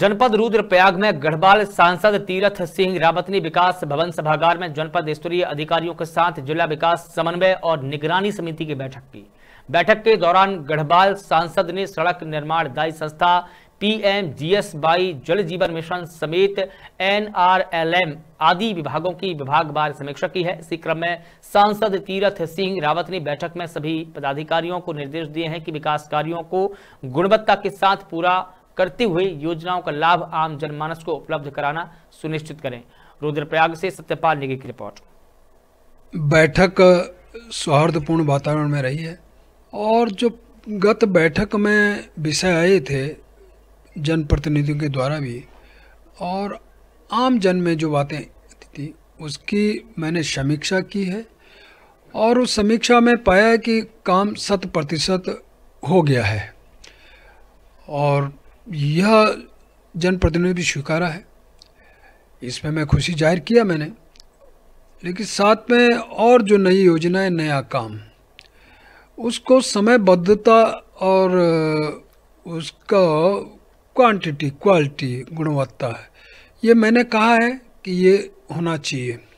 जनपद रुद्रप्रयाग में गढ़वाल सांसद तीरथ सिंह रावत ने विकास भवन सभागार में जनपद स्तरीय अधिकारियों के साथ जिला विकास समन्वय और निगरानी समिति की बैठक की बैठक के दौरान गढ़वाल सांसद ने सड़क निर्माण दायी संस्था पीएम जीएस बाई जल जीवन मिशन समेत एनआरएलएम आदि विभागों की विभागवार समीक्षा की है इसी क्रम में सांसद तीरथ सिंह रावत ने बैठक में सभी पदाधिकारियों को निर्देश दिए हैं कि विकास कार्यों को गुणवत्ता के साथ पूरा करती हुई योजनाओं का लाभ आम जनमानस को उपलब्ध कराना सुनिश्चित करें रुद्रप्रयाग से सत्यपाल नेगी की रिपोर्ट बैठक सौहार्दपूर्ण वातावरण में रही है और जो गत बैठक में विषय आए थे जनप्रतिनिधियों के द्वारा भी और आम जन में जो बातें थी उसकी मैंने समीक्षा की है और उस समीक्षा में पाया कि काम शत प्रतिशत हो गया है और यह जनप्रतिनिधि भी स्वीकारा है इसमें मैं खुशी जाहिर किया मैंने लेकिन साथ में और जो नई योजनाएं नया काम उसको समयबद्धता और उसका क्वांटिटी क्वालिटी गुणवत्ता है ये मैंने कहा है कि ये होना चाहिए